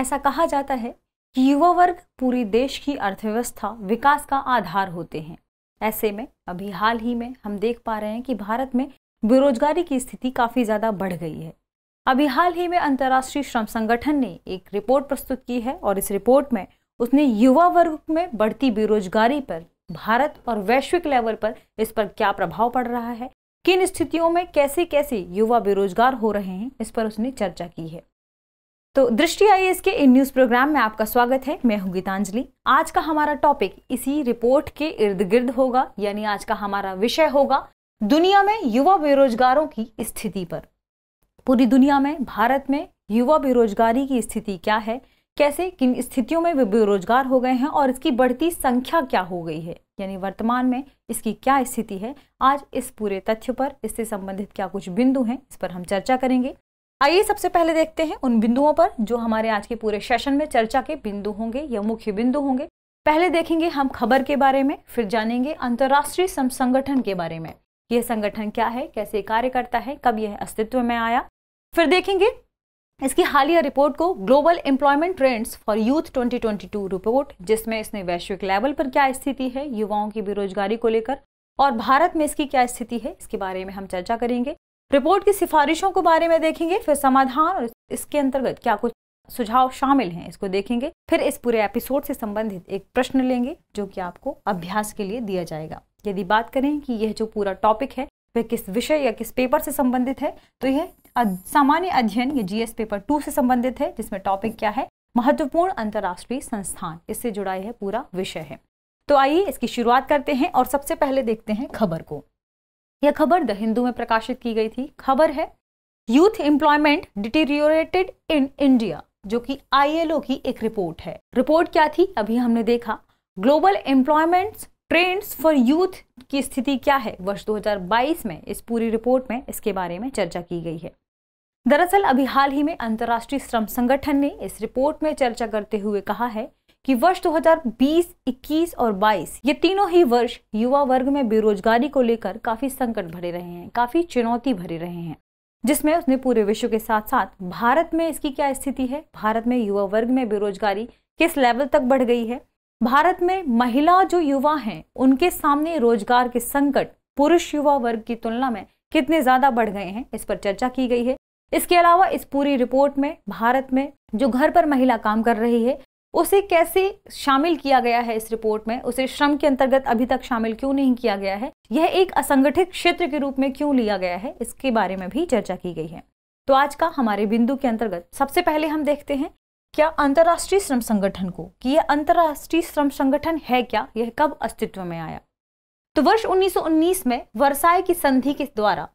ऐसा कहा जाता है कि युवा वर्ग पूरी देश की अर्थव्यवस्था विकास का आधार होते हैं ऐसे में अभी हाल ही में हम देख पा रहे हैं कि भारत में बेरोजगारी की स्थिति काफ़ी ज़्यादा बढ़ गई है अभी हाल ही में अंतर्राष्ट्रीय श्रम संगठन ने एक रिपोर्ट प्रस्तुत की है और इस रिपोर्ट में उसने युवा वर्ग में बढ़ती बेरोजगारी पर भारत और वैश्विक लेवल पर इस पर क्या प्रभाव पड़ रहा है किन स्थितियों में कैसे कैसे युवा बेरोजगार हो रहे हैं इस पर उसने चर्चा की है तो दृष्टि आई के इन न्यूज़ प्रोग्राम में आपका स्वागत है मैं हूँ गीतांजलि आज का हमारा टॉपिक इसी रिपोर्ट के इर्द गिर्द होगा यानी आज का हमारा विषय होगा दुनिया में युवा बेरोजगारों की स्थिति पर पूरी दुनिया में भारत में युवा बेरोजगारी की स्थिति क्या है कैसे किन स्थितियों में वे बेरोजगार हो गए हैं और इसकी बढ़ती संख्या क्या हो गई है यानी वर्तमान में इसकी क्या स्थिति है आज इस पूरे तथ्य पर इससे संबंधित क्या कुछ बिंदु हैं इस पर हम चर्चा करेंगे आइए सबसे पहले देखते हैं उन बिंदुओं पर जो हमारे आज के पूरे सेशन में चर्चा के बिंदु होंगे या मुख्य बिंदु होंगे पहले देखेंगे हम खबर के बारे में फिर जानेंगे अंतर्राष्ट्रीय संगठन के बारे में यह संगठन क्या है कैसे कार्य करता है कब यह अस्तित्व में आया फिर देखेंगे इसकी हालिया रिपोर्ट को global employment trends for youth 2022 report जिसमें इसने वैश्विक लेवल पर क्या स्थिति है युवाओं की बेरोजगारी को लेकर और भारत में इसकी क्या स्थिति है इसके बारे में हम चर्चा करेंगे रिपोर्ट की सिफारिशों के बारे में देखेंगे फिर समाधान और इसके अंतर्गत क्या कुछ सुझाव शामिल हैं इसको देखेंगे फिर इस पूरे एपिसोड से संबंधित एक प्रश्न लेंगे जो कि आपको अभ्यास के लिए दिया जाएगा यदि बात करें कि यह जो पूरा टॉपिक है वह किस विषय या किस पेपर से संबंधित है तो यह सामान्य अध्ययन या जीएस पेपर टू से संबंधित है जिसमें टॉपिक क्या है महत्वपूर्ण अंतर्राष्ट्रीय संस्थान इससे जुड़ा यह पूरा विषय है तो आइए इसकी शुरुआत करते हैं और सबसे पहले देखते हैं खबर को यह खबर द हिंदू में प्रकाशित की गई थी खबर है youth employment deteriorated in India जो कि आईएलओ की एक रिपोर्ट है रिपोर्ट क्या थी अभी हमने देखा global employment trends for youth की स्थिति क्या है वर्ष 2022 में इस पूरी रिपोर्ट में इसके बारे में चर्चा की गई है दरअसल अभी हाल ही में अंतर्राष्ट्रीय श्रम संगठन ने इस रिपोर्ट में चर्चा करते हुए कहा है कि वर्ष 2020, 21 और 22 ये तीनों ही वर्ष युवा वर्ग में बेरोजगारी को लेकर काफी संकट भरे रहे हैं काफी चुनौती भरे रहे हैं जिसमें उसने पूरे विश्व के साथ साथ भारत में इसकी क्या स्थिति है भारत में युवा वर्ग में बेरोजगारी किस लेवल तक बढ़ गई है भारत में महिला जो युवा हैं उनके सामने रोजगार के संकट पुरुष युवा वर्ग की तुलना में कितने ज्यादा बढ़ गए हैं इस पर चर्चा की गई है इसके अलावा इस पूरी रिपोर्ट में भारत में जो घर पर महिला काम कर रही है उसे कैसे शामिल किया गया है इस रिपोर्ट में उसे श्रम के अंतर्गत अभी तक शामिल क्यों नहीं किया गया है यह एक असंगठित क्षेत्र के रूप में क्यों लिया गया है इसके बारे में भी चर्चा की गई है तो आज का हमारे बिंदु के अंतर्गत सबसे पहले हम देखते हैं क्या अंतर्राष्ट्रीय श्रम संगठन को कि यह अंतर्राष्ट्रीय श्रम संगठन है क्या यह कब अस्तित्व में आया तो वर्ष 1919 में वर्षाय की संधि के द्वारा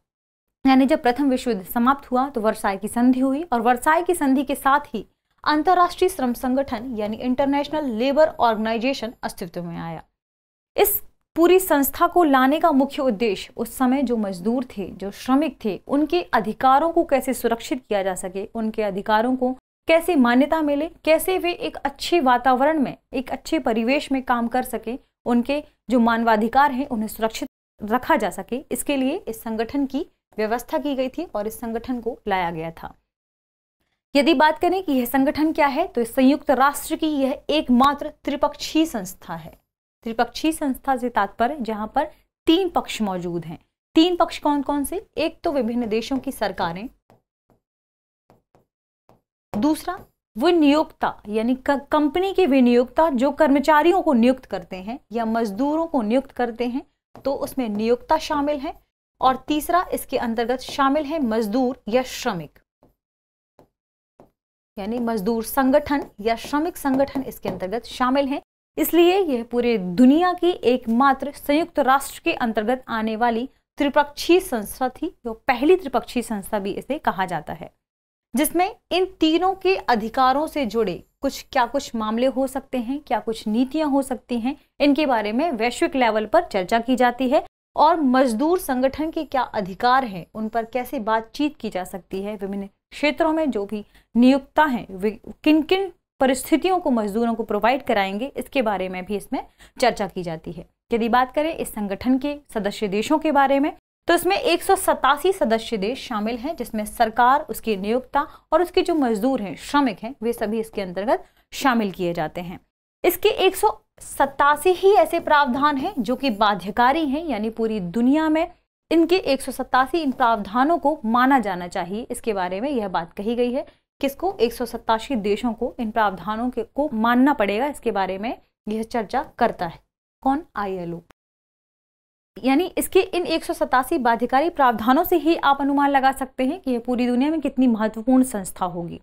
यानी जब प्रथम विश्व युद्ध समाप्त हुआ तो वर्षाय की संधि हुई और वर्षाय की संधि के साथ ही अंतर्राष्ट्रीय श्रम संगठन यानी इंटरनेशनल लेबर ऑर्गेनाइजेशन अस्तित्व में आया इस पूरी संस्था को लाने का मुख्य उद्देश्य उस समय जो मजदूर थे जो श्रमिक थे उनके अधिकारों को कैसे सुरक्षित किया जा सके उनके अधिकारों को कैसे मान्यता मिले कैसे वे एक अच्छे वातावरण में एक अच्छे परिवेश में काम कर सके उनके जो मानवाधिकार हैं उन्हें सुरक्षित रखा जा सके इसके लिए इस संगठन की व्यवस्था की गई थी और इस संगठन को लाया गया था यदि बात करें कि यह संगठन क्या है तो संयुक्त राष्ट्र की यह एकमात्र त्रिपक्षीय संस्था है त्रिपक्षीय संस्था से तात्पर्य जहां पर तीन पक्ष मौजूद हैं तीन पक्ष कौन कौन से एक तो विभिन्न देशों की सरकारें दूसरा नियोक्ता यानी कंपनी के विनियोक्ता जो कर्मचारियों को नियुक्त करते हैं या मजदूरों को नियुक्त करते हैं तो उसमें नियोक्ता शामिल है और तीसरा इसके अंतर्गत शामिल है मजदूर या श्रमिक यानी मजदूर संगठन या श्रमिक संगठन इसके अंतर्गत शामिल हैं इसलिए यह पूरे दुनिया की एकमात्र संयुक्त राष्ट्र के अंतर्गत आने वाली त्रिपक्षीय संस्था थी जो पहली त्रिपक्षीय संस्था भी इसे कहा जाता है जिसमें इन तीनों के अधिकारों से जुड़े कुछ क्या कुछ मामले हो सकते हैं क्या कुछ नीतियां हो सकती हैं इनके बारे में वैश्विक लेवल पर चर्चा की जाती है और मजदूर संगठन के क्या अधिकार हैं उन पर कैसे बातचीत की जा सकती है विभिन्न क्षेत्रों में जो भी नियुक्ता हैं किन किन परिस्थितियों को मजदूरों को प्रोवाइड कराएंगे इसके बारे में भी इसमें चर्चा की जाती है यदि बात करें इस संगठन के सदस्य देशों के बारे में तो इसमें एक सदस्य देश शामिल हैं जिसमें सरकार उसकी नियोक्ता और उसके जो मजदूर हैं श्रमिक हैं वे सभी इसके अंतर्गत शामिल किए जाते हैं इसके एक सत्तासी ही ऐसे प्रावधान हैं जो कि बाध्यकारी हैं यानी पूरी दुनिया में इनके एक इन प्रावधानों को माना जाना चाहिए इसके बारे में यह बात कही गई है किसको एक देशों को इन प्रावधानों के को मानना पड़ेगा इसके बारे में यह चर्चा करता है कौन आईएलओ यानी इसके इन एक बाध्यकारी प्रावधानों से ही आप अनुमान लगा सकते हैं कि यह पूरी दुनिया में कितनी महत्वपूर्ण संस्था होगी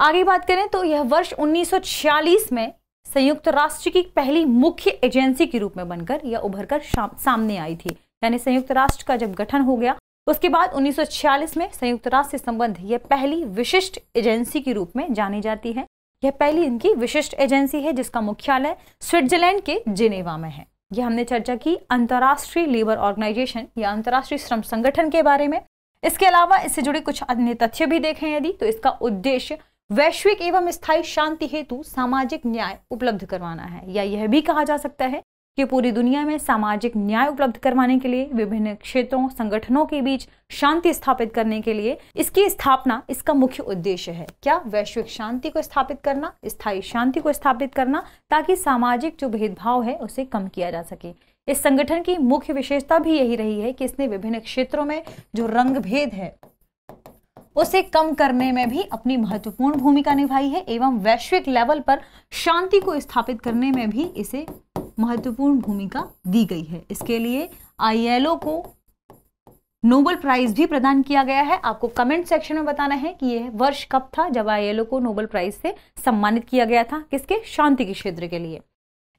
आगे बात करें तो यह वर्ष 1946 में संयुक्त राष्ट्र की पहली मुख्य एजेंसी के रूप में बनकर यह उभरकर सामने आई थी यानी संयुक्त राष्ट्र का जब गठन हो गया उसके बाद 1946 में संयुक्त राष्ट्र से संबंध यह पहली विशिष्ट एजेंसी के रूप में जानी जाती है यह पहली इनकी विशिष्ट एजेंसी है जिसका मुख्यालय स्विट्जरलैंड के जिनेवा में है यह हमने चर्चा की अंतर्राष्ट्रीय लेबर ऑर्गेनाइजेशन या अंतर्राष्ट्रीय श्रम संगठन के बारे में इसके अलावा इससे जुड़े कुछ अन्य तथ्य भी देखें यदि तो इसका उद्देश्य वैश्विक एवं स्थायी शांति हेतु सामाजिक न्याय उपलब्ध करवाना है या यह भी कहा जा सकता है कि पूरी दुनिया में सामाजिक न्याय उपलब्ध करवाने के लिए विभिन्न क्षेत्रों संगठनों के बीच शांति स्थापित करने के लिए इसकी स्थापना इसका मुख्य उद्देश्य है क्या वैश्विक शांति को स्थापित करना स्थायी शांति को स्थापित करना ताकि सामाजिक जो भेदभाव है उसे कम किया जा सके इस संगठन की मुख्य विशेषता भी यही रही है कि इसने विभिन्न क्षेत्रों में जो रंग भेद है उसे कम करने में भी अपनी महत्वपूर्ण भूमिका निभाई है एवं वैश्विक लेवल पर शांति को स्थापित करने में भी इसे महत्वपूर्ण भूमिका दी गई है इसके लिए आईएलओ को नोबल प्राइज भी प्रदान किया गया है आपको कमेंट सेक्शन में बताना है कि यह वर्ष कब था जब आईएलओ को नोबल प्राइज से सम्मानित किया गया था किसके शांति के क्षेत्र के लिए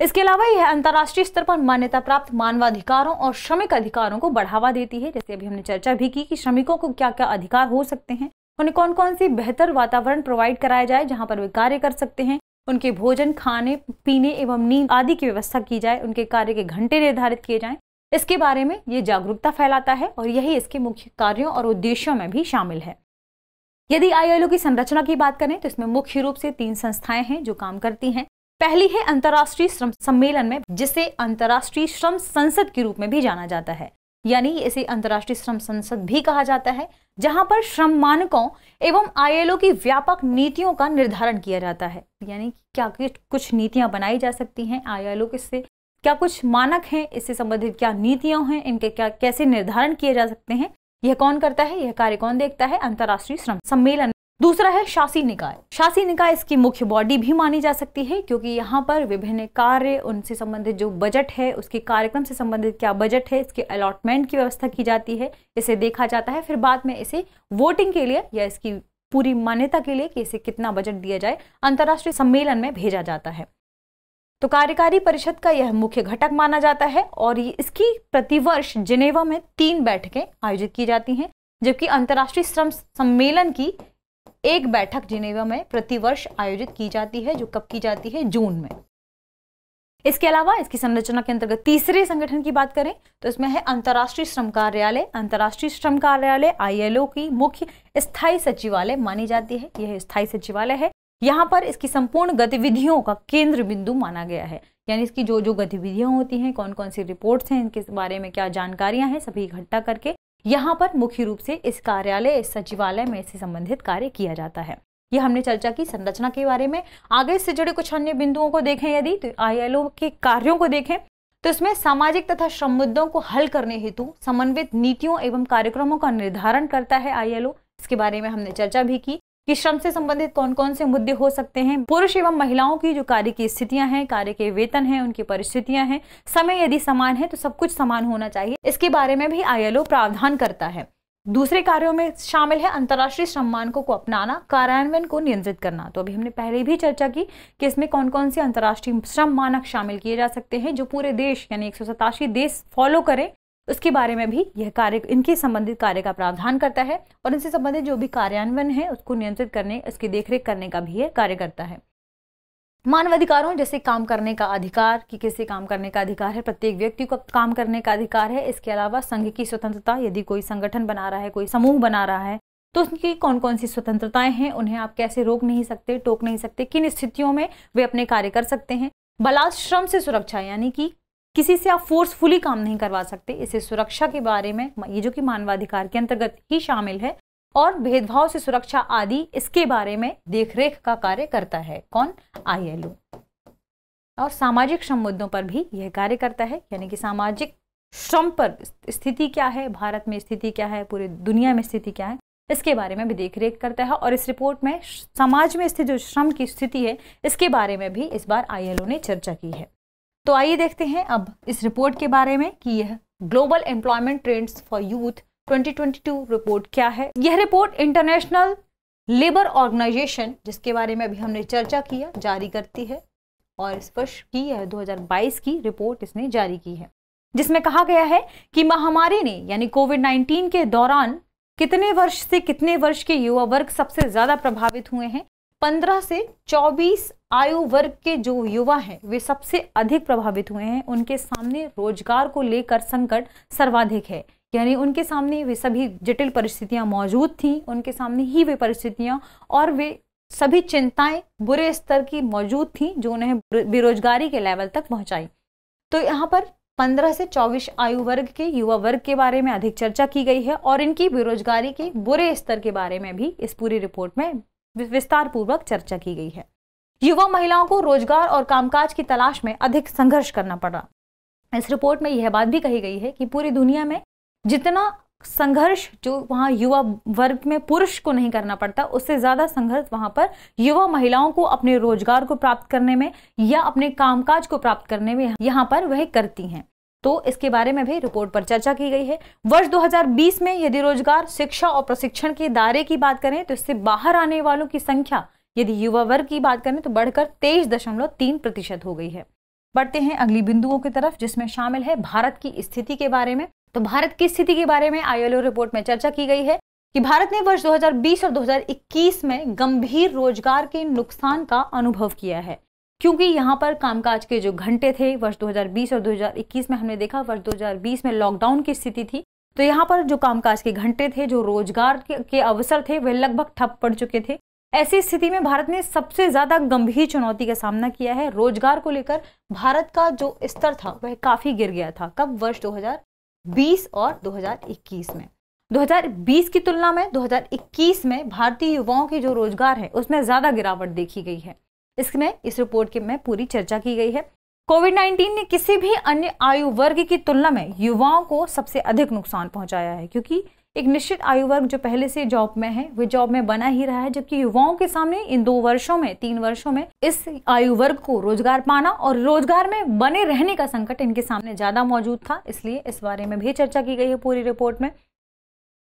इसके अलावा यह अंतर्राष्ट्रीय स्तर पर मान्यता प्राप्त मानवाधिकारों और श्रमिक अधिकारों को बढ़ावा देती है जैसे अभी हमने चर्चा भी की कि श्रमिकों को क्या क्या अधिकार हो सकते हैं उन्हें कौन कौन सी बेहतर वातावरण प्रोवाइड कराया जाए जहाँ पर वे कार्य कर सकते हैं उनके भोजन खाने पीने एवं नींद आदि की व्यवस्था की जाए उनके कार्य के घंटे निर्धारित किए जाए इसके बारे में ये जागरूकता फैलाता है और यही इसके मुख्य कार्यों और उद्देश्यों में भी शामिल है यदि आईएलओ की संरचना की बात करें तो इसमें मुख्य रूप से तीन संस्थाएं हैं जो काम करती हैं पहली है अंतर्राष्ट्रीय श्रम सम्मेलन में जिसे अंतर्राष्ट्रीय श्रम संसद के रूप में भी जाना जाता है यानी इसे अंतर्राष्ट्रीय श्रम संसद भी कहा जाता है जहां पर श्रम मानकों एवं आईएलओ की व्यापक नीतियों का निर्धारण किया जाता है यानी क्या कुछ नीतियां बनाई जा सकती हैं आईएलओ के से क्या कुछ मानक हैं इससे संबंधित क्या नीतियां हैं इनके क्या कैसे निर्धारण किए जा सकते हैं यह कौन करता है यह कार्य कौन देखता है अंतर्राष्ट्रीय श्रम सम्मेलन दूसरा है शासी निकाय शासी निकाय इसकी मुख्य बॉडी भी मानी जा सकती है क्योंकि यहाँ पर विभिन्न कार्य उनसे संबंधित जो बजट है उसके कार्यक्रम से संबंधित क्या बजट है इसके अलॉटमेंट की व्यवस्था की जाती है इसे देखा जाता है फिर बाद में इसे वोटिंग के लिए या इसकी पूरी मान्यता के लिए कि इसे कितना बजट दिया जाए अंतर्राष्ट्रीय सम्मेलन में भेजा जाता है तो कार्यकारी परिषद का यह मुख्य घटक माना जाता है और इसकी प्रतिवर्ष जिनेवा में तीन बैठकें आयोजित की जाती हैं जबकि अंतर्राष्ट्रीय श्रम सम्मेलन की एक बैठक जिनेवा में प्रतिवर्ष आयोजित की जाती है जो कब की जाती है जून में इसके अलावा इसकी संरचना के अंतर्गत तीसरे संगठन की बात करें तो इसमें है अंतर्राष्ट्रीय श्रम कार्यालय अंतर्राष्ट्रीय श्रम कार्यालय आईएलओ की मुख्य स्थायी सचिवालय मानी जाती है यह स्थायी सचिवालय है यहाँ पर इसकी संपूर्ण गतिविधियों का केंद्र बिंदु माना गया है यानी इसकी जो जो गतिविधियां होती हैं कौन कौन सी रिपोर्ट्स हैं इनके बारे में क्या जानकारियां हैं सभी इकट्ठा करके यहाँ पर मुख्य रूप से इस कार्यालय इस सचिवालय में इससे संबंधित कार्य किया जाता है ये हमने चर्चा की संरचना के बारे में आगे इससे जुड़े कुछ अन्य बिंदुओं को देखें यदि तो आई के कार्यों को देखें तो इसमें सामाजिक तथा श्रम मुद्दों को हल करने हेतु समन्वित नीतियों एवं कार्यक्रमों का निर्धारण करता है आई इसके बारे में हमने चर्चा भी की कि श्रम से संबंधित कौन कौन से मुद्दे हो सकते हैं पुरुष एवं महिलाओं की जो कार्य की स्थितियां हैं कार्य के वेतन हैं उनकी परिस्थितियां हैं समय यदि समान है तो सब कुछ समान होना चाहिए इसके बारे में भी आईएलओ प्रावधान करता है दूसरे कार्यों में शामिल है अंतर्राष्ट्रीय श्रम मानकों को अपनाना कार्यान्वयन को नियंत्रित करना तो अभी हमने पहले भी चर्चा की कि इसमें कौन कौन से अंतर्राष्ट्रीय श्रम मानक शामिल किए जा सकते हैं जो पूरे देश यानी एक देश फॉलो करें उसके बारे में भी यह कार्य इनके संबंधित कार्य का प्रावधान करता है और इनसे संबंधित जो भी कार्यान्वयन है उसको नियंत्रित करने उसकी देखरेख करने का भी यह कार्य करता है मानवाधिकारों जैसे काम करने का अधिकार कि किसे काम करने का अधिकार है प्रत्येक व्यक्ति को काम करने का अधिकार है इसके अलावा संघ की स्वतंत्रता यदि कोई संगठन बना रहा है कोई समूह बना रहा है तो उनकी कौन कौन सी स्वतंत्रताएं हैं उन्हें आप कैसे रोक नहीं सकते टोक नहीं सकते किन स्थितियों में वे अपने कार्य कर सकते हैं बलाश्रम से सुरक्षा यानी कि किसी से आप फोर्सफुली काम नहीं करवा सकते इसे सुरक्षा के बारे में ये जो कि मानवाधिकार के अंतर्गत ही शामिल है और भेदभाव से सुरक्षा आदि इसके बारे में देखरेख का कार्य करता है कौन आईएलओ और सामाजिक श्रम मुद्दों पर भी यह कार्य करता है यानी कि सामाजिक श्रम पर स्थिति क्या है भारत में स्थिति क्या है पूरे दुनिया में स्थिति क्या है इसके बारे में भी देखरेख करता है और इस रिपोर्ट में समाज में स्थित जो श्रम की स्थिति है इसके बारे में भी इस बार आईएलओ ने चर्चा की है तो आइए देखते हैं अब इस रिपोर्ट के बारे में कि यह global employment trends for youth 2022 report क्या है यह रिपोर्ट इंटरनेशनल लेबर ऑर्गेनाइजेशन जिसके बारे में अभी हमने चर्चा किया जारी करती है और इस वर्ष की यह 2022 की रिपोर्ट इसने जारी की है जिसमें कहा गया है कि महामारी ने यानी कोविड 19 के दौरान कितने वर्ष से कितने वर्ष के युवा वर्ग सबसे ज्यादा प्रभावित हुए हैं 15 से 24 आयु वर्ग के जो युवा हैं वे सबसे अधिक प्रभावित हुए हैं उनके सामने रोजगार को लेकर संकट सर्वाधिक है यानी उनके सामने वे सभी जटिल परिस्थितियां मौजूद थीं उनके सामने ही वे परिस्थितियां और वे सभी चिंताएं बुरे स्तर की मौजूद थीं जो उन्हें बेरोजगारी के लेवल तक पहुंचाई तो यहाँ पर 15 से 24 आयु वर्ग के युवा वर्ग के बारे में अधिक चर्चा की गई है और इनकी बेरोजगारी के बुरे स्तर के बारे में भी इस पूरी रिपोर्ट में विस्तार पूर्वक चर्चा की गई है युवा महिलाओं को रोजगार और कामकाज की तलाश में अधिक संघर्ष करना पड़ा इस रिपोर्ट में यह बात भी कही गई है कि पूरी दुनिया में जितना संघर्ष जो वहाँ युवा वर्ग में पुरुष को नहीं करना पड़ता उससे ज़्यादा संघर्ष वहाँ पर युवा महिलाओं को अपने रोजगार को प्राप्त करने में या अपने कामकाज को प्राप्त करने में यहाँ पर वह करती हैं तो इसके बारे में भी रिपोर्ट पर चर्चा की गई है वर्ष 2020 में यदि रोजगार शिक्षा और प्रशिक्षण के दायरे की बात करें तो इससे बाहर आने वालों की संख्या यदि युवा वर्ग की बात करें तो बढ़कर तेईस दशमलव तीन प्रतिशत हो गई है बढ़ते हैं अगली बिंदुओं की तरफ जिसमें शामिल है भारत की स्थिति के बारे में तो भारत की स्थिति के बारे में आईएलओ रिपोर्ट में चर्चा की गई है कि भारत ने वर्ष 2020 और 2021 में गंभीर रोजगार के नुकसान का अनुभव किया है क्योंकि यहाँ पर कामकाज के जो घंटे थे वर्ष 2020 और 2021 में हमने देखा वर्ष 2020 में लॉकडाउन की स्थिति थी तो यहाँ पर जो कामकाज के घंटे थे जो रोजगार के अवसर थे वे लगभग ठप पड़ चुके थे ऐसी स्थिति में भारत ने सबसे ज्यादा गंभीर चुनौती का सामना किया है रोजगार को लेकर भारत का जो स्तर था वह काफी गिर गया था कब वर्ष 2020 और 2021 में 2020 की तुलना में 2021 में भारतीय युवाओं की जो रोजगार है उसमें ज्यादा गिरावट देखी गई है इसमें इस रिपोर्ट की में पूरी चर्चा की गई है कोविड 19 ने किसी भी अन्य आयु वर्ग की तुलना में युवाओं को सबसे अधिक नुकसान पहुंचाया है क्योंकि एक निश्चित आयु वर्ग जो पहले से जॉब में है वे जॉब में बना ही रहा है जबकि युवाओं के सामने इन दो वर्षों में तीन वर्षों में इस आयु वर्ग को रोजगार पाना और रोजगार में बने रहने का संकट इनके सामने ज्यादा मौजूद था इसलिए इस बारे में भी चर्चा की गई है पूरी रिपोर्ट में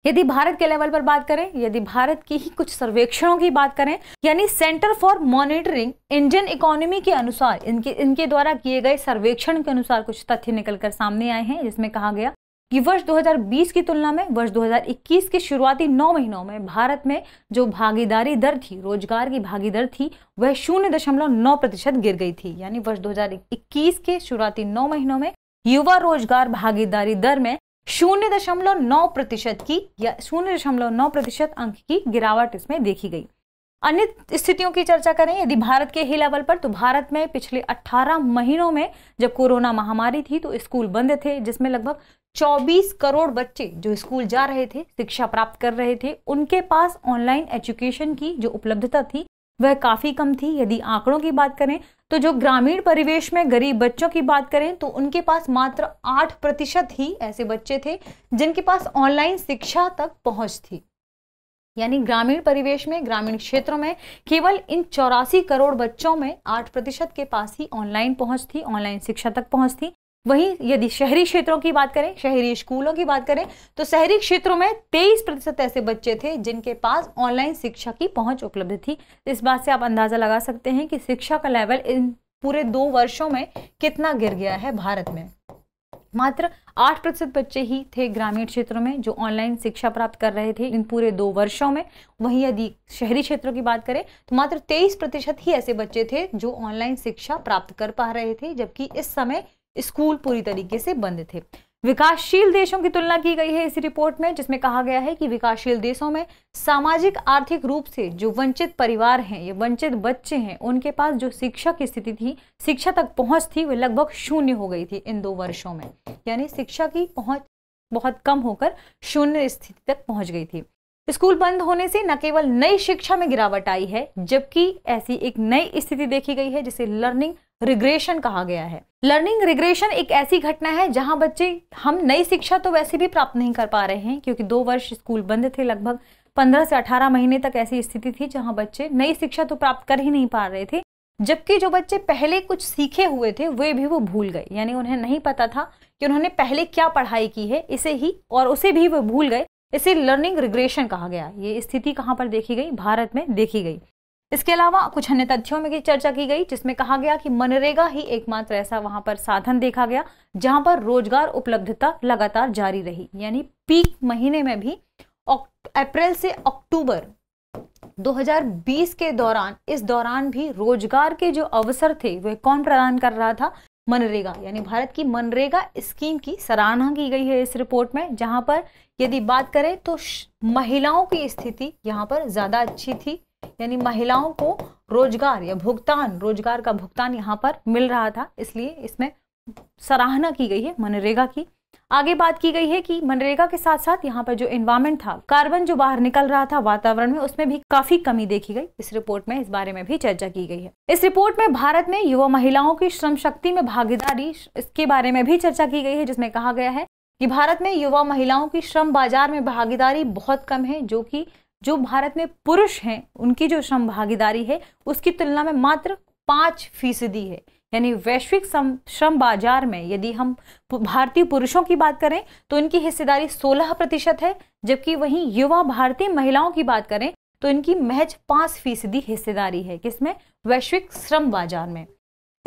यदि भारत के लेवल पर बात करें यदि भारत की ही कुछ सर्वेक्षणों की बात करें यानी centre for monitoring Indian economy के अनुसार इनके इनके द्वारा किए गए सर्वेक्षण के अनुसार कुछ तथ्य निकलकर सामने आए हैं जिसमें कहा गया कि वर्ष 2020 की तुलना में वर्ष 2021 के शुरुआती नौ महीनों में भारत में जो भागीदारी दर थी रोजगार की भागीदार थी वह शून्य दशमलव नौ प्रतिशत गिर गई थी यानी वर्ष 2021 के शुरुआती नौ महीनों में युवा रोजगार भागीदारी दर में शून्य दशमलव नौ प्रतिशत की या शून्य दशमलव नौ प्रतिशत अंक की गिरावट इसमें देखी गई अन्य स्थितियों की चर्चा करें यदि भारत के ही लेवल पर तो भारत में पिछले 18 महीनों में जब कोरोना महामारी थी तो स्कूल बंद थे जिसमें लगभग 24 करोड़ बच्चे जो स्कूल जा रहे थे शिक्षा प्राप्त कर रहे थे उनके पास ऑनलाइन एजुकेशन की जो उपलब्धता थी वह काफ़ी कम थी यदि आंकड़ों की बात करें तो जो ग्रामीण परिवेश में गरीब बच्चों की बात करें तो उनके पास मात्र आठ प्रतिशत ही ऐसे बच्चे थे जिनके पास ऑनलाइन शिक्षा तक पहुंच थी यानी ग्रामीण परिवेश में ग्रामीण क्षेत्रों में केवल इन चौरासी करोड़ बच्चों में आठ प्रतिशत के पास ही ऑनलाइन पहुंच थी ऑनलाइन शिक्षा तक पहुंच थी वहीं यदि शहरी क्षेत्रों की बात करें शहरी स्कूलों की बात करें तो शहरी क्षेत्रों में 23 प्रतिशत ऐसे बच्चे थे जिनके पास ऑनलाइन शिक्षा की पहुंच उपलब्ध थी इस बात से आप अंदाज़ा लगा सकते हैं कि शिक्षा का लेवल इन पूरे दो वर्षों में कितना गिर गया है भारत में मात्र आठ प्रतिशत बच्चे ही थे ग्रामीण क्षेत्रों में जो ऑनलाइन शिक्षा प्राप्त कर रहे थे इन पूरे दो वर्षों में वहीं यदि शहरी क्षेत्रों की बात करें तो मात्र तेईस प्रतिशत ही ऐसे बच्चे थे जो ऑनलाइन शिक्षा प्राप्त कर पा रहे थे जबकि इस समय स्कूल पूरी तरीके से बंद थे विकासशील देशों की तुलना की गई है इस रिपोर्ट में जिसमें कहा गया है कि विकासशील देशों में सामाजिक आर्थिक रूप से जो वंचित परिवार हैं या वंचित बच्चे हैं उनके पास जो शिक्षा की स्थिति थी शिक्षा तक पहुंच थी वह लगभग शून्य हो गई थी इन दो वर्षों में यानी शिक्षा की पहुंच बहुत कम होकर शून्य स्थिति तक पहुंच गई थी स्कूल बंद होने से न केवल नई शिक्षा में गिरावट आई है जबकि ऐसी एक नई स्थिति देखी गई है जिसे लर्निंग रिग्रेशन कहा गया है लर्निंग रिग्रेशन एक ऐसी घटना है जहां बच्चे हम नई शिक्षा तो वैसे भी प्राप्त नहीं कर पा रहे हैं क्योंकि दो वर्ष स्कूल बंद थे लगभग पंद्रह से अठारह महीने तक ऐसी स्थिति थी जहां बच्चे नई शिक्षा तो प्राप्त कर ही नहीं पा रहे थे जबकि जो बच्चे पहले कुछ सीखे हुए थे वे भी वो भूल गए यानी उन्हें नहीं पता था कि उन्होंने पहले क्या पढ़ाई की है इसे ही और उसे भी वो भूल गए इसे लर्निंग रिग्रेशन कहा गया ये स्थिति कहाँ पर देखी गई भारत में देखी गई इसके अलावा कुछ अन्य तथ्यों में भी चर्चा की गई जिसमें कहा गया कि मनरेगा ही एकमात्र ऐसा वहां पर साधन देखा गया जहां पर रोजगार उपलब्धता लगातार जारी रही यानी पीक महीने में भी अप्रैल से अक्टूबर 2020 के दौरान इस दौरान भी रोजगार के जो अवसर थे वह कौन प्रदान कर रहा था मनरेगा यानी भारत की मनरेगा स्कीम की सराहना की गई है इस रिपोर्ट में जहां पर यदि बात करें तो महिलाओं की स्थिति यहां पर ज़्यादा अच्छी थी यानी महिलाओं को रोजगार या भुगतान रोजगार का भुगतान यहाँ पर मिल रहा था इसलिए इसमें सराहना की गई है मनरेगा की आगे बात की गई है कि मनरेगा के साथ साथ यहाँ पर जो इन्वायरमेंट था कार्बन जो बाहर निकल रहा था वातावरण में उसमें भी काफी कमी देखी गई इस रिपोर्ट में इस बारे में भी चर्चा की गई है इस रिपोर्ट में भारत में युवा महिलाओं की श्रम शक्ति में भागीदारी इसके बारे में भी चर्चा की गई है जिसमें कहा गया है कि भारत में युवा महिलाओं की श्रम बाजार में भागीदारी बहुत कम है जो की जो भारत में पुरुष हैं उनकी जो श्रम भागीदारी है उसकी तुलना में मात्र पाँच फीसदी है यानी वैश्विक श्रम बाजार में यदि हम भारतीय पुरुषों की बात करें तो इनकी हिस्सेदारी 16 प्रतिशत है जबकि वहीं युवा भारतीय महिलाओं की बात करें तो इनकी महज पाँच फीसदी हिस्सेदारी है किसमें वैश्विक श्रम बाजार में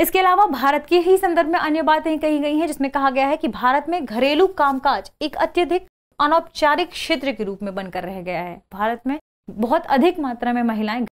इसके अलावा भारत के ही संदर्भ में अन्य बातें कही गई हैं जिसमें कहा गया है कि भारत में घरेलू कामकाज एक अत्यधिक अनौपचारिक क्षेत्र के रूप में बनकर रह गया है भारत में बहुत अधिक मात्रा में महिलाएं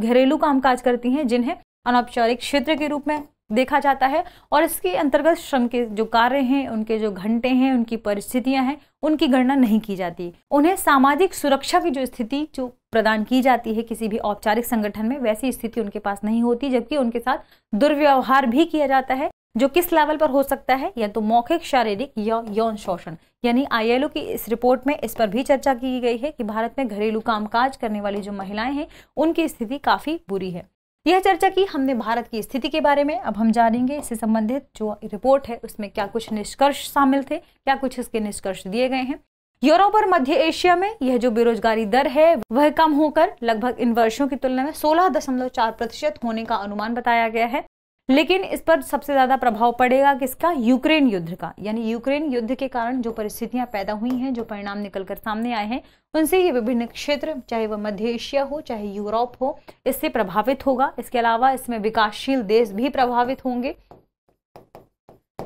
घरेलू कामकाज करती हैं जिन्हें अनौपचारिक क्षेत्र के रूप में देखा जाता है और इसके अंतर्गत श्रम के जो कार्य हैं उनके जो घंटे हैं उनकी परिस्थितियां हैं उनकी गणना नहीं की जाती उन्हें सामाजिक सुरक्षा की जो स्थिति जो प्रदान की जाती है किसी भी औपचारिक संगठन में वैसी स्थिति उनके पास नहीं होती जबकि उनके साथ दुर्व्यवहार भी किया जाता है जो किस लेवल पर हो सकता है या तो मौखिक शारीरिक या यौन शोषण यानी आईएलओ की इस रिपोर्ट में इस पर भी चर्चा की गई है कि भारत में घरेलू कामकाज करने वाली जो महिलाएं हैं उनकी स्थिति काफ़ी बुरी है यह चर्चा की हमने भारत की स्थिति के बारे में अब हम जानेंगे इससे संबंधित जो रिपोर्ट है उसमें क्या कुछ निष्कर्ष शामिल थे क्या कुछ इसके निष्कर्ष दिए गए हैं यूरोप और मध्य एशिया में यह जो बेरोजगारी दर है वह कम होकर लगभग इन वर्षों की तुलना में 16.4 प्रतिशत होने का अनुमान बताया गया है लेकिन इस पर सबसे ज़्यादा प्रभाव पड़ेगा किसका यूक्रेन युद्ध का यानी यूक्रेन युद्ध के कारण जो परिस्थितियां पैदा हुई हैं जो परिणाम निकलकर सामने आए हैं उनसे ये विभिन्न क्षेत्र चाहे वह मध्य एशिया हो चाहे यूरोप हो इससे प्रभावित होगा इसके अलावा इसमें विकासशील देश भी प्रभावित होंगे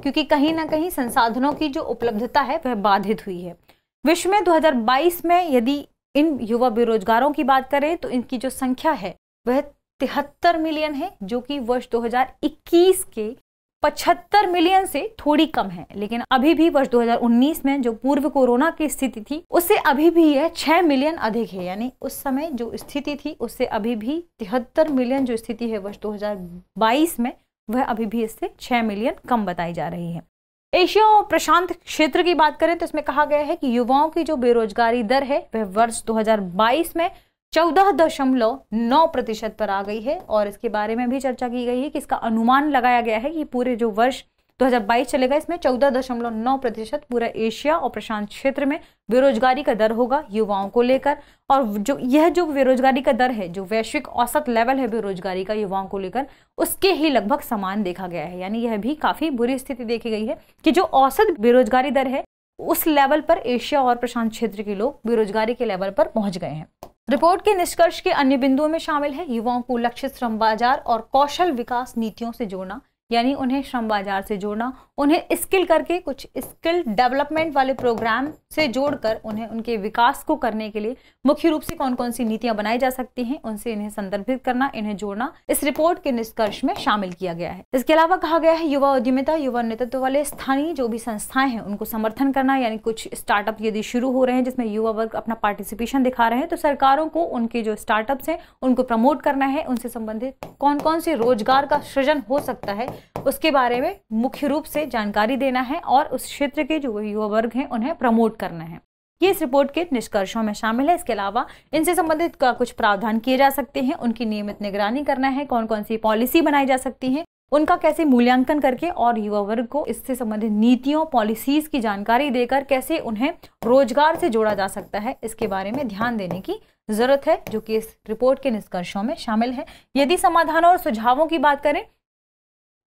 क्योंकि कहीं ना कहीं संसाधनों की जो उपलब्धता है वह बाधित हुई है विश्व में 2022 में यदि इन युवा बेरोजगारों की बात करें तो इनकी जो संख्या है वह तिहत्तर मिलियन है जो कि वर्ष 2021 के 75 मिलियन से थोड़ी कम है लेकिन अभी भी वर्ष 2019 में जो पूर्व कोरोना की स्थिति थी उससे अभी भी यह 6 मिलियन अधिक है यानी उस समय जो स्थिति थी उससे अभी भी तिहत्तर मिलियन जो स्थिति है वर्ष 2022 में वह अभी भी इससे 6 मिलियन कम बताई जा रही है एशिया और प्रशांत क्षेत्र की बात करें तो इसमें कहा गया है कि युवाओं की जो बेरोजगारी दर है वह वर्ष दो में चौदह दशमलव नौ प्रतिशत पर आ गई है और इसके बारे में भी चर्चा की गई है कि इसका अनुमान लगाया गया है कि पूरे जो वर्ष 2022 चलेगा इसमें चौदह दशमलव नौ प्रतिशत पूरा एशिया और प्रशांत क्षेत्र में बेरोजगारी का दर होगा युवाओं को लेकर और जो यह जो बेरोजगारी का दर है जो वैश्विक औसत लेवल है बेरोजगारी का युवाओं को लेकर उसके ही लगभग समान देखा गया है यानी यह भी काफी बुरी स्थिति देखी गई है कि जो औसत बेरोजगारी दर है उस लेवल पर एशिया और प्रशांत क्षेत्र के लोग बेरोजगारी के लेवल पर पहुंच गए हैं रिपोर्ट के निष्कर्ष के अन्य बिंदुओं में शामिल है युवाओं को लक्षित श्रम बाजार और कौशल विकास नीतियों से जोड़ना यानी उन्हें श्रम बाजार से जोड़ना उन्हें स्किल करके कुछ स्किल डेवलपमेंट वाले प्रोग्राम से जोड़कर उन्हें उनके विकास को करने के लिए मुख्य रूप से कौन कौन सी नीतियां बनाई जा सकती हैं उनसे इन्हें संदर्भित करना इन्हें जोड़ना इस रिपोर्ट के निष्कर्ष में शामिल किया गया है इसके अलावा कहा गया है युवा उद्यमिता युवा नेतृत्व वाले स्थानीय जो भी संस्थाएं हैं उनको समर्थन करना यानी कुछ स्टार्टअप यदि शुरू हो रहे हैं जिसमें युवा वर्ग अपना पार्टिसिपेशन दिखा रहे हैं तो सरकारों को उनके जो स्टार्टअप्स हैं उनको प्रमोट करना है उनसे संबंधित कौन कौन से रोजगार का सृजन हो सकता है उसके बारे में मुख्य रूप से जानकारी देना है और उस क्षेत्र के जो युवा वर्ग हैं उन्हें प्रमोट करना है ये इस रिपोर्ट के निष्कर्षों में शामिल है इसके अलावा इनसे संबंधित का कुछ प्रावधान किए जा सकते हैं उनकी नियमित निगरानी करना है कौन कौन सी पॉलिसी बनाई जा सकती है उनका कैसे मूल्यांकन करके और युवा वर्ग को इससे संबंधित नीतियों पॉलिसीज की जानकारी देकर कैसे उन्हें रोजगार से जोड़ा जा सकता है इसके बारे में ध्यान देने की जरूरत है जो कि इस रिपोर्ट के निष्कर्षों में शामिल है यदि समाधानों और सुझावों की बात करें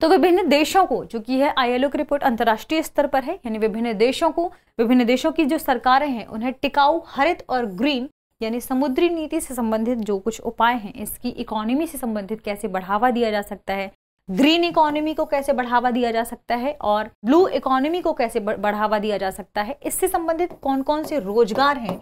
तो विभिन्न देशों को जो कि है आईएलओ की रिपोर्ट अंतर्राष्ट्रीय स्तर पर है यानी विभिन्न देशों को विभिन्न देशों की जो सरकारें हैं उन्हें टिकाऊ हरित और ग्रीन यानी समुद्री नीति से संबंधित जो कुछ उपाय हैं इसकी इकोनॉमी से संबंधित कैसे बढ़ावा दिया जा सकता है ग्रीन इकोनॉमी को कैसे बढ़ावा दिया जा सकता है और ब्लू इकोनॉमी को कैसे बढ़ावा दिया जा सकता है इससे संबंधित कौन कौन से रोजगार हैं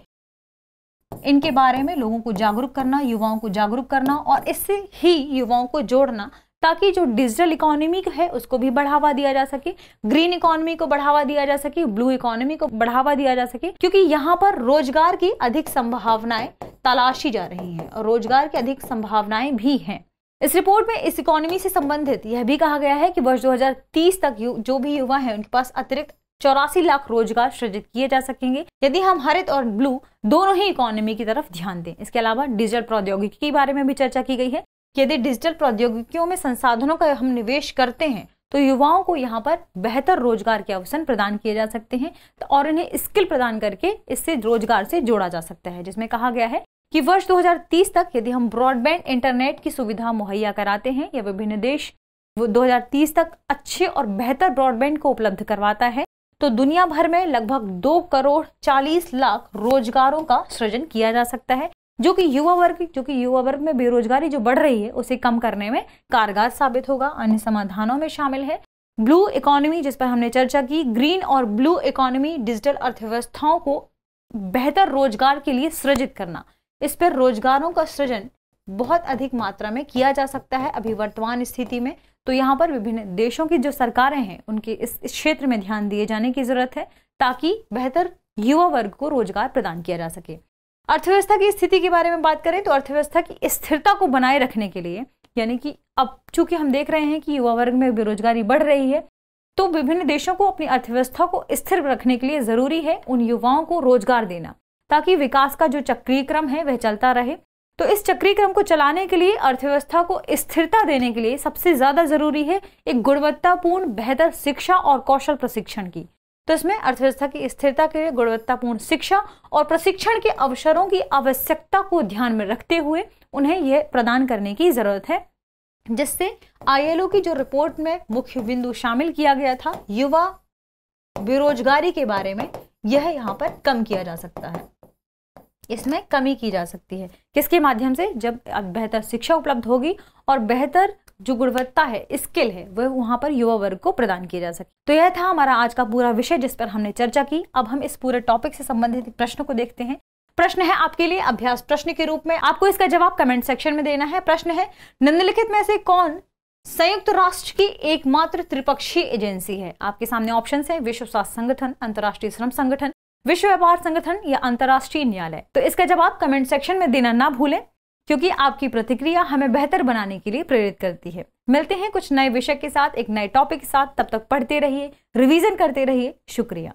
इनके बारे में लोगों को जागरूक करना युवाओं को जागरूक करना और इससे ही युवाओं को जोड़ना ताकि जो डिजिटल इकोनॉमी है उसको भी बढ़ावा दिया जा सके ग्रीन इकोनॉमी को बढ़ावा दिया जा सके ब्लू इकोनॉमी को बढ़ावा दिया जा सके क्योंकि यहाँ पर रोजगार की अधिक संभावनाएं तलाशी जा रही हैं और रोजगार की अधिक संभावनाएं भी हैं इस रिपोर्ट में इस इकोनॉमी से संबंधित यह भी कहा गया है कि वर्ष 2030 तक जो भी युवा है उनके पास अतिरिक्त चौरासी लाख रोजगार सृजित किए जा सकेंगे यदि हम हरित और ब्लू दोनों ही इकोनॉमी की तरफ ध्यान दें इसके अलावा डिजिटल प्रौद्योगिकी के बारे में भी चर्चा की गई है यदि डिजिटल प्रौद्योगिकियों में संसाधनों का हम निवेश करते हैं तो युवाओं को यहाँ पर बेहतर रोजगार के अवसर प्रदान किए जा सकते हैं और इन्हें स्किल प्रदान करके इससे रोजगार से जोड़ा जा सकता है जिसमें कहा गया है कि वर्ष 2030 तक यदि हम ब्रॉडबैंड इंटरनेट की सुविधा मुहैया कराते हैं या विभिन्न देश वो 2030 तक अच्छे और बेहतर ब्रॉडबैंड को उपलब्ध करवाता है तो दुनिया भर में लगभग दो करोड़ चालीस लाख रोजगारों का सृजन किया जा सकता है जो कि युवा वर्ग जो कि युवा वर्ग में बेरोजगारी जो बढ़ रही है उसे कम करने में कारगर साबित होगा अन्य समाधानों में शामिल है ब्लू इकोनॉमी जिस पर हमने चर्चा की ग्रीन और ब्लू इकोनॉमी डिजिटल अर्थव्यवस्थाओं को बेहतर रोजगार के लिए सृजित करना इस पर रोजगारों का सृजन बहुत अधिक मात्रा में किया जा सकता है अभी वर्तमान स्थिति में तो यहाँ पर विभिन्न देशों की जो सरकारें हैं उनके इस क्षेत्र में ध्यान दिए जाने की जरूरत है ताकि बेहतर युवा वर्ग को रोजगार प्रदान किया जा सके अर्थव्यवस्था की स्थिति के बारे में बात करें तो अर्थव्यवस्था की स्थिरता को बनाए रखने के लिए यानी कि अब चूंकि हम देख रहे हैं कि युवा वर्ग में बेरोजगारी बढ़ रही है तो विभिन्न देशों को अपनी अर्थव्यवस्था को स्थिर रखने के लिए जरूरी है उन युवाओं को रोजगार देना ताकि विकास का जो चक्रीय क्रम है वह चलता रहे तो इस चक्रीय क्रम को चलाने के लिए अर्थव्यवस्था को स्थिरता देने के लिए सबसे ज्यादा जरूरी है एक गुणवत्तापूर्ण बेहतर शिक्षा और कौशल प्रशिक्षण की तो इसमें अर्थव्यवस्था की स्थिरता के लिए गुणवत्तापूर्ण शिक्षा और प्रशिक्षण के अवसरों की आवश्यकता को ध्यान में रखते हुए उन्हें यह प्रदान करने की जरूरत है जिससे आईएलओ की जो रिपोर्ट में मुख्य बिंदु शामिल किया गया था युवा बेरोजगारी के बारे में यह यहाँ पर कम किया जा सकता है इसमें कमी की जा सकती है किसके माध्यम से जब बेहतर शिक्षा उपलब्ध होगी और बेहतर जो गुणवत्ता है स्किल है वह वहाँ पर युवा वर्ग को प्रदान किया जा सके तो यह था हमारा आज का पूरा विषय जिस पर हमने चर्चा की अब हम इस पूरे टॉपिक से संबंधित प्रश्न को देखते हैं प्रश्न है आपके लिए अभ्यास प्रश्न के रूप में आपको इसका जवाब कमेंट सेक्शन में देना है प्रश्न है निम्नलिखित में से कौन संयुक्त राष्ट्र की एकमात्र त्रिपक्षीय एजेंसी है आपके सामने ऑप्शन है विश्व स्वास्थ्य संगठन अंतर्राष्ट्रीय श्रम संगठन विश्व व्यापार संगठन या अंतर्राष्ट्रीय न्यायालय तो इसका जवाब कमेंट सेक्शन में देना ना भूलें क्योंकि आपकी प्रतिक्रिया हमें बेहतर बनाने के लिए प्रेरित करती है मिलते हैं कुछ नए विषय के साथ एक नए टॉपिक के साथ तब तक पढ़ते रहिए रिवीजन करते रहिए शुक्रिया